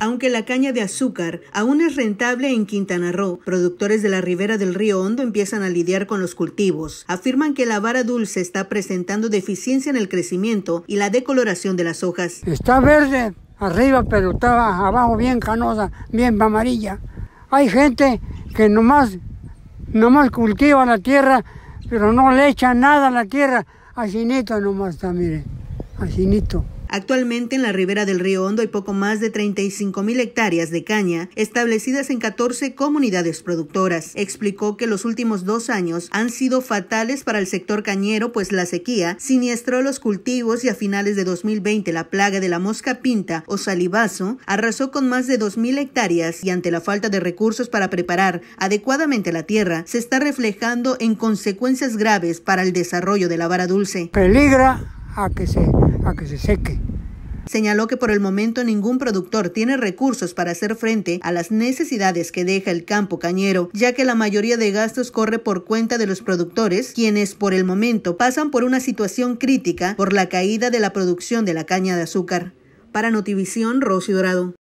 Aunque la caña de azúcar aún es rentable en Quintana Roo, productores de la ribera del río Hondo empiezan a lidiar con los cultivos. Afirman que la vara dulce está presentando deficiencia en el crecimiento y la decoloración de las hojas. Está verde arriba, pero estaba abajo bien canosa, bien amarilla. Hay gente que nomás, cultiva la tierra, pero no le echa nada a la tierra. Así nomás está, Actualmente en la ribera del río Hondo hay poco más de 35 mil hectáreas de caña establecidas en 14 comunidades productoras. Explicó que los últimos dos años han sido fatales para el sector cañero, pues la sequía siniestró los cultivos y a finales de 2020 la plaga de la mosca pinta o salivazo arrasó con más de 2 mil hectáreas y ante la falta de recursos para preparar adecuadamente la tierra se está reflejando en consecuencias graves para el desarrollo de la vara dulce. Peligra a que se a que se seque. Señaló que por el momento ningún productor tiene recursos para hacer frente a las necesidades que deja el campo cañero, ya que la mayoría de gastos corre por cuenta de los productores, quienes por el momento pasan por una situación crítica por la caída de la producción de la caña de azúcar. Para Notivisión, Rosy Dorado.